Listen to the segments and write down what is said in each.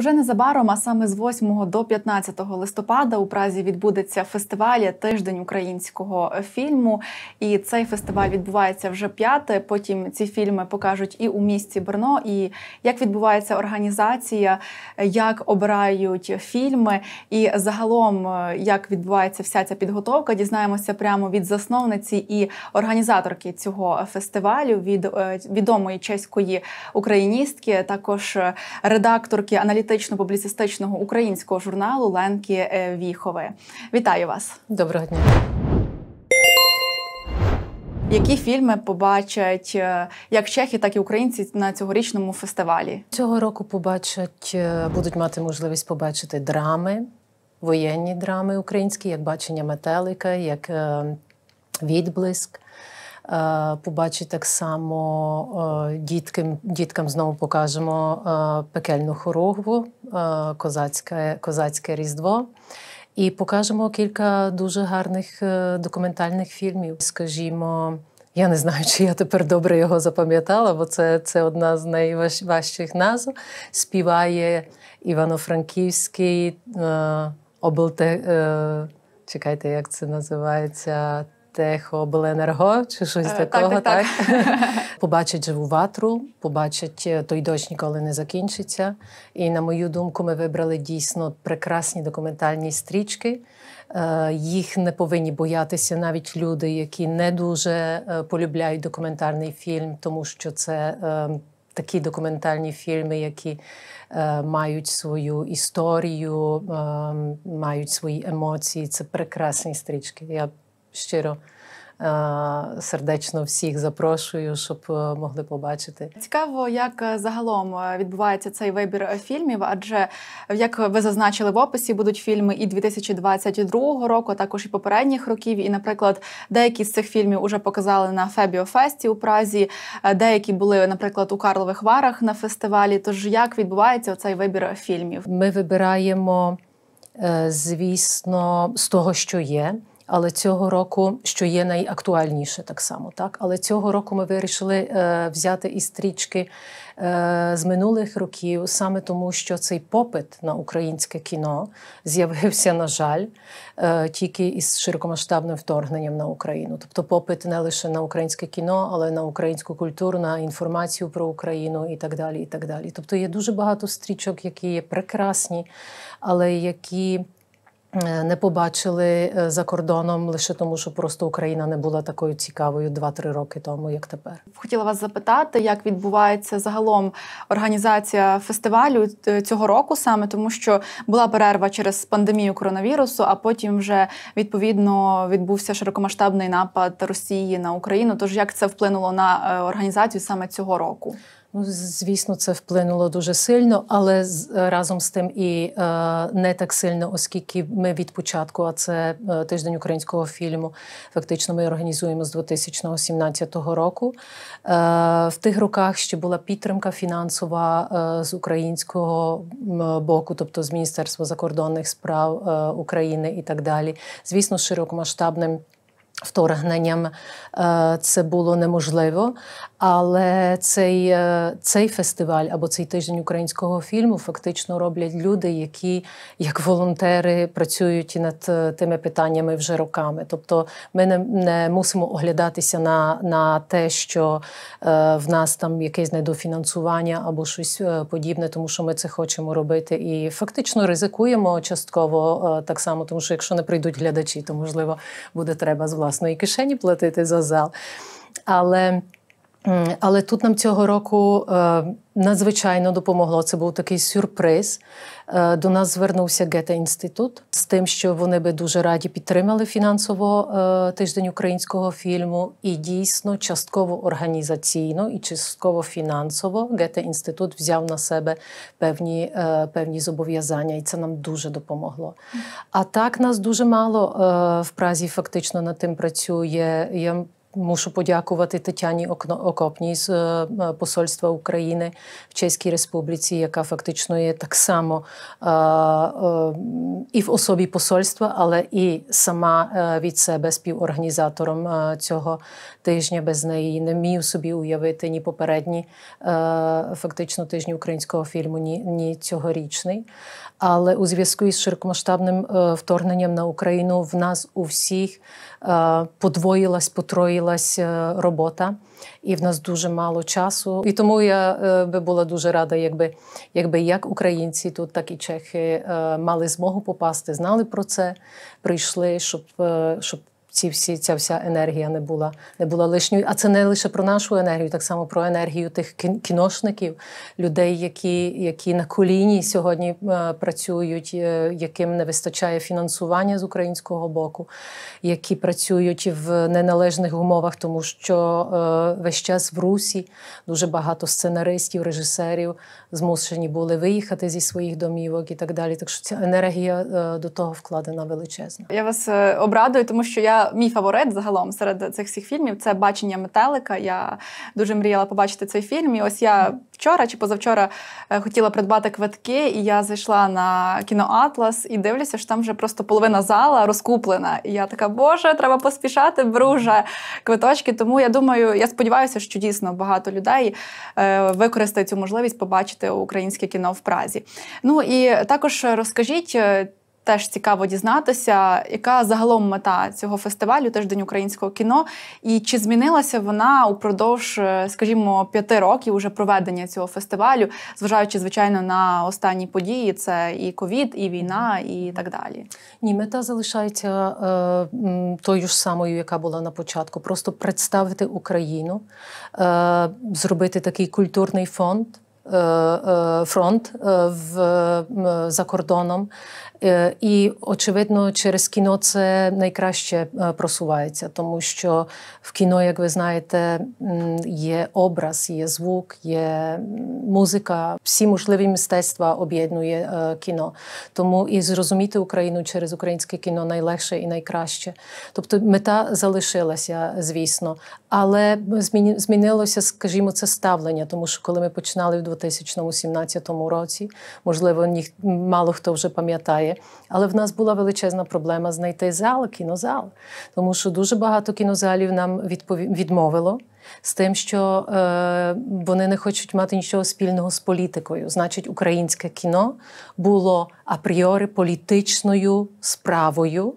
Уже незабаром, а саме з 8 до 15 листопада у Празі відбудеться фестиваль тиждень українського фільму. І цей фестиваль відбувається вже п'яте. Потім ці фільми покажуть і у місті Брно, і як відбувається організація, як обирають фільми, і загалом е, як відбувається вся ця підготовка. Дізнаємося прямо від засновниці і організаторки цього фестивалю від е, відомої чеської україністки, також редакторки аналітики аналітично-публіцистичного українського журналу Ленки е, Віхове. Вітаю вас! Доброго дня! Які фільми побачать е, як чехи, так і українці на цьогорічному фестивалі? Цього року побачать, е, будуть мати можливість побачити драми, воєнні драми українські, як бачення метелика, як відблиск. Е, побачить так само е, діткам, діткам знову покажемо е, пекельну хорогву, козацьке, козацьке різдво. І покажемо кілька дуже гарних документальних фільмів. Скажімо, я не знаю, чи я тепер добре його запам'ятала, бо це це одна з найважчих назв. Співає Івано-Франківський облте. Чекайте, як це називається? Техобленерго чи щось е, такого, так? так, так. так. побачать живу ватру, побачать е, той дощ ніколи не закінчиться. І на мою думку, ми вибрали дійсно прекрасні документальні стрічки. Е, їх не повинні боятися навіть люди, які не дуже полюбляють документальний фільм, тому що це. Такі документальні фільми, які мають свою історію, ем, мають свої емоції. Це прекрасні стрічки. Я щиро. Е, сердечно всіх запрошую, щоб е, могли побачити. Цікаво, як е, загалом відбувається цей вибір фільмів, адже як ви зазначили в описі, будуть фільми і 2022 року, а також і попередніх років. І, наприклад, деякі з цих фільмів вже показали на Фебіофесті у Празі, деякі були, наприклад, у Карлових Варах на фестивалі. Тож як відбувається цей вибір фільмів? Ми вибираємо, звісно, з того, що є але цього року, що є найактуальніше, так само так. Але цього року ми вирішили е, взяти і стрічки е, з минулих років, саме тому, що цей попит на українське кіно з'явився, на жаль, е, тільки із широкомасштабним вторгненням на Україну. Тобто, попит не лише на українське кіно, але на українську культуру, на інформацію про Україну і так далі. І так далі. Тобто є дуже багато стрічок, які є прекрасні, але які. Е, не побачили е, за кордоном лише тому, що просто Україна не була такою цікавою 2-3 роки тому, як тепер. Хотіла вас запитати, як відбувається загалом організація фестивалю е, цього року, саме тому, що була перерва через пандемію коронавірусу, а потім вже відповідно відбувся широкомасштабний напад Росії на Україну. Тож як це вплинуло на організацію саме цього року? Ну, звісно, це вплинуло дуже сильно, але разом з тим і е, не так сильно, оскільки ми від початку, а це е, тиждень українського фільму. Фактично, ми організуємо з 2017 року. Е, в тих роках ще була підтримка фінансова з українського боку, тобто з Міністерства закордонних справ України і так далі. Звісно, широкомасштабним. Вторгненням е, це було неможливо, але цей е, цей фестиваль або цей тиждень українського фільму фактично роблять люди, які як волонтери працюють над е, тими питаннями вже роками. Тобто, ми не, не мусимо оглядатися на на те, що в нас там якесь недофінансування або щось подібне, тому що ми це хочемо робити, і фактично ризикуємо частково так само, тому що якщо не прийдуть глядачі, то можливо буде треба з власне власної кишені платити за зал. Але але тут нам цього року е, надзвичайно допомогло. Це був такий сюрприз. Е, до нас звернувся гете інститут з тим, що вони би дуже раді підтримали фінансово е, тиждень українського фільму. І дійсно, частково організаційно і частково фінансово гете інститут взяв на себе певні певні зобов'язання, і це нам дуже допомогло. А так нас дуже мало в Празі. Фактично над тим працює. Я Мушу подякувати Тетяні Окопній з е, Посольства України в Чеській Республіці, яка фактично є так само е, е, і в особі посольства, але і сама від себе співорганізатором цього тижня. Без неї не вмію собі уявити ні попередні фактично тижні українського фільму, ні, ні цьогорічний. Але у зв'язку із широкомасштабним е, вторгненням на Україну в нас у всіх е, подвоїлась, потроїлась е, робота, і в нас дуже мало часу. І тому я би була дуже рада, якби якби як українці тут, так і чехи мали змогу попасти, знали про це, прийшли, щоб щоб ці всі ця вся енергія не була не була лишньою. А це не лише про нашу енергію, так само про енергію тих кіношників, людей, які які на коліні сьогодні е, працюють, е, яким не вистачає фінансування з українського боку, які працюють в неналежних умовах, тому що е, весь час в Русі дуже багато сценаристів, режисерів змушені були виїхати зі своїх домівок і так далі. Так що ця енергія до того вкладена величезна. Я вас обрадую, тому що я мій фаворит загалом серед цих всіх фільмів це бачення метелика. Я дуже мріяла побачити цей фільм. І ось я вчора чи позавчора е, хотіла придбати квитки, і я зайшла на кіноатлас і дивлюся, що там вже просто половина зала розкуплена. І я така, боже, треба поспішати, бруже, квиточки. Тому я думаю, я сподіваюся, що дійсно багато людей е, використають цю можливість побачити українське кіно в Празі. Ну і також розкажіть. Е, Теж цікаво дізнатися, яка загалом мета цього фестивалю тиждень українського кіно, і чи змінилася вона упродовж, е, скажімо, п'яти років уже проведення цього фестивалю, зважаючи звичайно на останні події, це і ковід, і війна, і так далі. Ні, мета залишається е, тою ж самою, яка була на початку. Просто представити Україну, е, зробити такий культурний фонд. Е, е, фронт е, в за кордоном. І очевидно, через кіно це найкраще просувається, тому що в кіно, як ви знаєте, є образ, є звук, є музика. Всі можливі мистецтва об'єднує кіно. Тому і зрозуміти Україну через українське кіно найлегше і найкраще. Тобто мета залишилася, звісно, але змінилося, скажімо, це ставлення, тому що коли ми починали в 2017 році. Можливо, ніх мало хто вже пам'ятає. Але в нас була величезна проблема знайти зал, кінозал, тому що дуже багато кінозалів нам відмовило. З тим, що е, вони не хочуть мати нічого спільного з політикою. Значить, українське кіно було апріори політичною справою,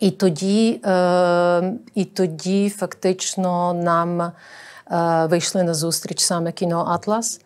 і тоді, е, і тоді фактично нам. Е, вийшли на зустріч саме кіно Атлас.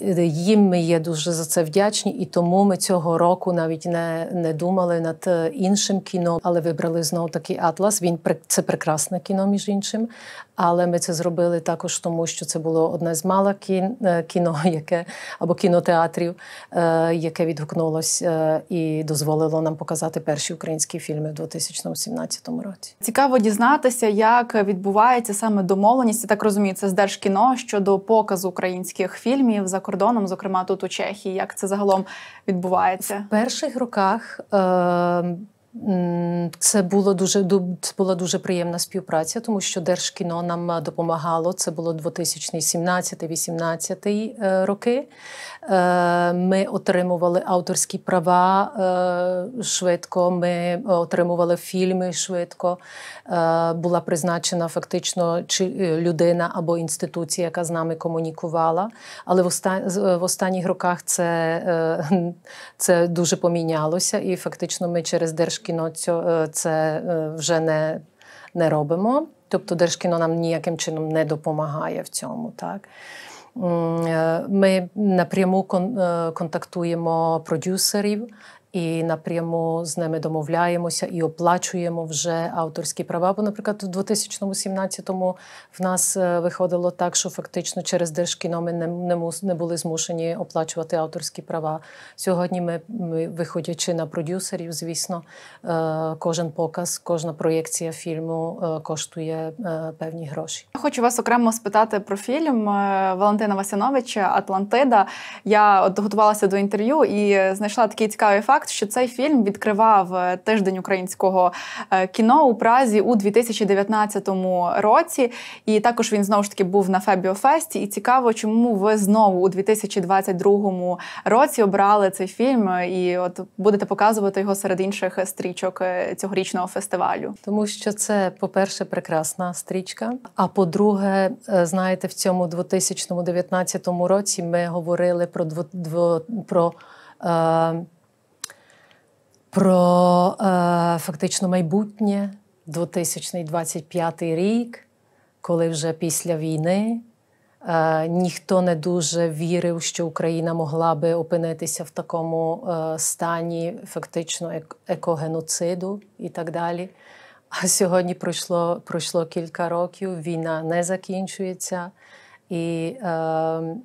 Е, їм ми є дуже за це вдячні, і тому ми цього року навіть не не думали над е, іншим кіно, але вибрали знову таки Атлас. Він це прекрасне кіно, між іншим. Але ми це зробили також, тому що це було одне з мала кін, е, кіно, яке або кінотеатрів, е, яке відгукнулося е, і дозволило нам показати перші українські фільми в 2017 році. Цікаво дізнатися, як відбувається саме домовленість. Я так розумію, це з держкіно щодо показу українських фільмів за кордоном, зокрема тут у Чехії. Як це загалом відбувається в перших роках? Це було дуже це була дуже приємна співпраця, тому що Держкіно нам е, допомагало. Це було 2017-2018 е, роки. Е, ми отримували авторські права швидко. Ми отримували фільми швидко. Була призначена фактично чи людина або інституція, яка з нами комунікувала. Але в останніх роках це, це дуже помінялося, і фактично ми через Держкіно Держкіно е, це е, вже не, не робимо. Тобто Держкіно нам ніяким чином не допомагає в цьому. так. Е, ми напряму контактуємо продюсерів і напряму з ними домовляємося і оплачуємо вже авторські права. Бо, наприклад, у 2017-му в нас е, виходило так, що фактично через Держкіно ми не, не, не були змушені оплачувати авторські права. Сьогодні ми, ми виходячи на продюсерів, звісно, е, кожен показ, кожна проєкція фільму е, коштує певні гроші. Хочу вас окремо спитати про фільм Валентина Васяновича Атлантида. Я от готувалася до інтерв'ю і знайшла такий цікавий факт факт, що цей фільм відкривав е, тиждень українського е, кіно у Празі у 2019 році. І також він знову ж таки був на Фебіофесті. І цікаво, чому ви знову у 2022 році обрали цей фільм е, і от будете показувати його серед інших стрічок цьогорічного фестивалю. Тому що це, по-перше, прекрасна стрічка. А по-друге, знаєте, в цьому 2019 році ми говорили про про про е, фактично майбутнє 2025 рік, коли вже після війни е, ніхто не дуже вірив, що Україна могла би опинитися в такому е, стані фактично екогеноциду і так далі. А сьогодні пройшло пройшло кілька років, війна не закінчується, і е,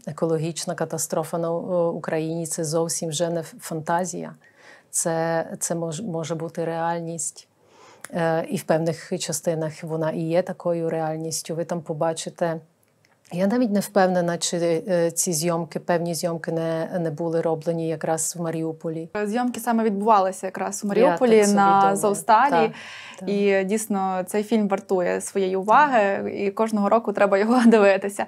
екологічна катастрофа на е, Україні це зовсім вже не фантазія це це мож, може бути реальність. Е, І в певних частинах вона і є такою реальністю. Ви там побачите. Я навіть не впевнена, чи е, ці зйомки, певні зйомки не не були роблені якраз в Маріуполі. Зйомки саме відбувалися якраз у Маріуполі на Зовсталі. І дійсно цей фільм вартує своєї уваги, і кожного року треба його дивитися.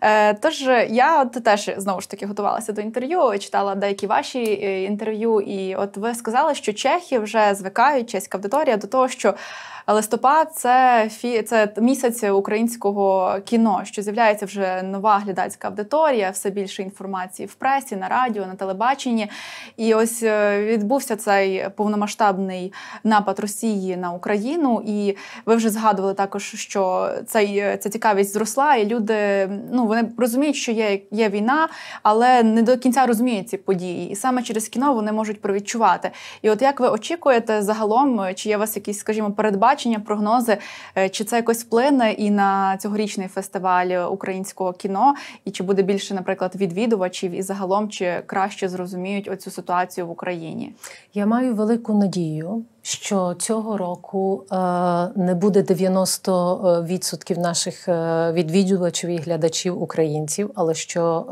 Е, Тож я от теж знову ж таки готувалася до інтерв'ю, читала деякі ваші е, інтерв'ю, і от ви сказали, що Чехи вже звикають чеська аудиторія до того, що листопад це фі це місяць українського кіно, що з'являється вже нова глядацька аудиторія, все більше інформації в пресі, на радіо, на телебаченні. І ось е, відбувся цей повномасштабний напад Росії на Україну. Україну, і ви вже згадували також, що цей ця цікавість зросла, і люди ну вони розуміють, що є є війна, але не до кінця розуміють ці події. І саме через кіно вони можуть провідчувати. І от як ви очікуєте загалом, чи є у вас якісь, скажімо, передбачення, прогнози, е, чи це якось вплине і на цьогорічний фестиваль українського кіно, і чи буде більше, наприклад, відвідувачів, і загалом чи краще зрозуміють оцю ситуацію в Україні? Я маю велику надію що цього року е, не буде 90% е, наших е, відвідувачів і глядачів українців, але що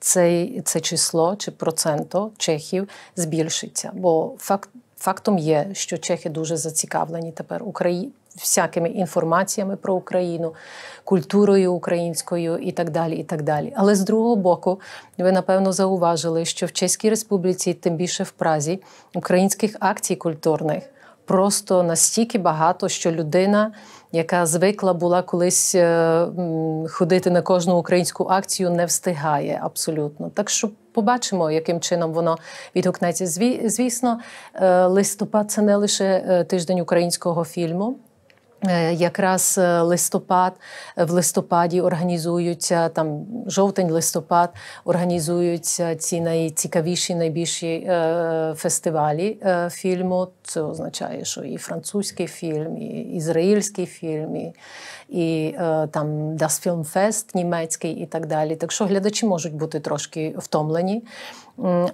цей, це число чи проценто чехів збільшиться. Бо факт фактом є, що чехи дуже зацікавлені тепер Україною всякими інформаціями про Україну, культурою українською і так далі. і так далі. Але з другого боку, ви напевно зауважили, що в Чеській Республіці, тим більше в Празі, українських акцій культурних. Просто настільки багато, що людина, яка звикла була колись е, ходити на кожну українську акцію, не встигає абсолютно. Так що побачимо, яким чином воно відгукнеться. Зві Звісно, е, листопад це не лише е, тиждень українського фільму. Е, якраз е, листопад е, в листопаді організуються там жовтень-листопад організуються ці найцікавіші, найбільші фестивалі фільму. Це означає, що і французький фільм, і ізраїльський фільм, і, і там Das Filmfest німецький і так далі. Так що глядачі можуть бути трошки втомлені.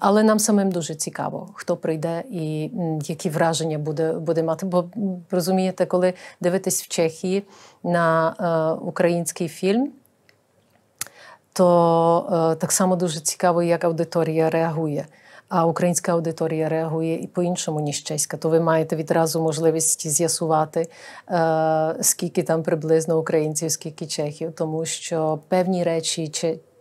Але нам самим дуже цікаво, хто прийде і які враження буде буде мати. Бо розумієте, коли дивитесь в Чехії на е, український фільм, то е, так само дуже цікаво, як аудиторія реагує. А українська аудиторія реагує і по-іншому, ніж чеська. То ви маєте відразу можливість з'ясувати, е, скільки там приблизно українців, скільки чехів, тому що певні речі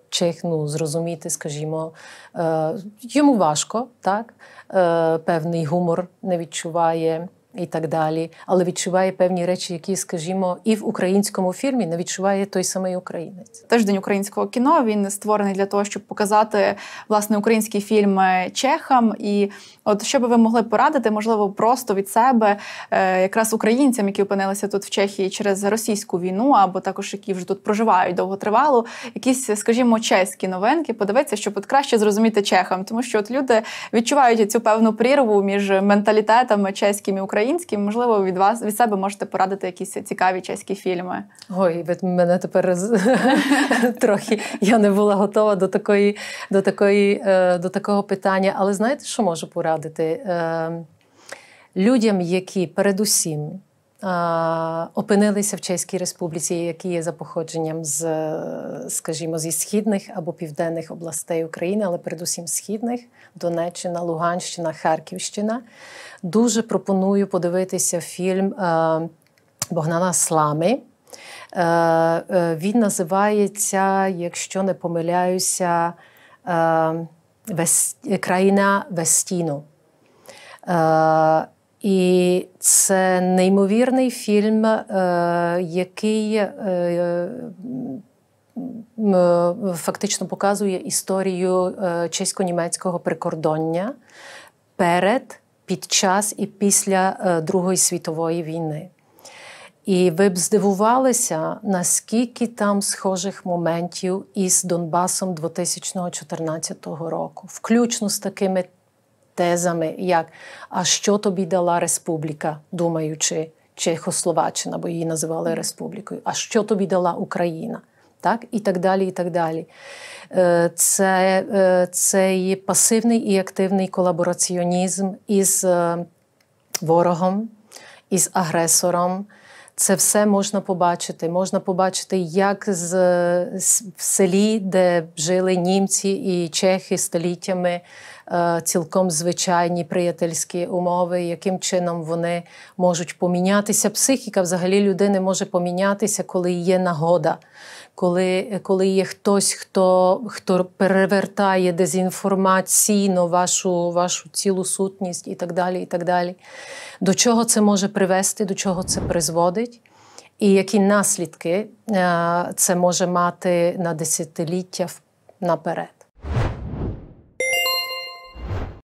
Чихну зрозуміти, скажімо, е, йому важко, так? Е, певний гумор не відчуває і так далі, але відчуває певні речі, які, скажімо, і в українському фільмі не відчуває той самий українець. Тиждень українського кіно він створений для того, щоб показати власне українські фільми е, чехам. І от що би ви могли порадити, можливо, просто від себе, е, якраз українцям, які опинилися тут в Чехії через російську війну, або також які вже тут проживають довготривало, якісь, скажімо, чеські новинки, подивитися, щоб от краще зрозуміти чехам, тому що от люди відчувають цю певну прірву між менталітетами чеськими і українські. Можливо, від вас від себе можете порадити якісь цікаві чеські фільми. Ой, ви мене тепер трохи я не була готова до такої, до такої, е, до такого питання. Але знаєте, що можу порадити е, людям, які передусім опинилися в Чеській Республіці, які є за походженням з, скажімо, зі східних або південних областей України, але передусім східних Донеччина, Луганщина, Харківщина. Дуже пропоную подивитися фільм Богдана Слами. Е, е, він називається, якщо не помиляюся, е, країна Вестіну. І це неймовірний фільм, е, який е, е, фактично показує історію чесько-німецького прикордоння перед, під час і після Другої світової війни. І ви б здивувалися, наскільки там схожих моментів із Донбасом 2014 року, включно з такими тезами, як а що тобі дала республіка, думаючи Чехословаччина, бо її називали республікою, а що тобі дала Україна? Так, і так далі. і так далі. Е, це е, це і пасивний і активний колабораціонізм із е, ворогом, із агресором, це все можна побачити. Можна побачити, як з, в селі, де жили німці і чехи століттями, е, цілком звичайні приятельські умови, яким чином вони можуть помінятися. Психіка взагалі людини може помінятися, коли є нагода коли коли є хтось, хто хто перевертає дезінформаційно вашу вашу цілу сутність і так далі. і так далі. До чого це може привести, до чого це призводить, і які наслідки е, це може мати на десятиліття наперед.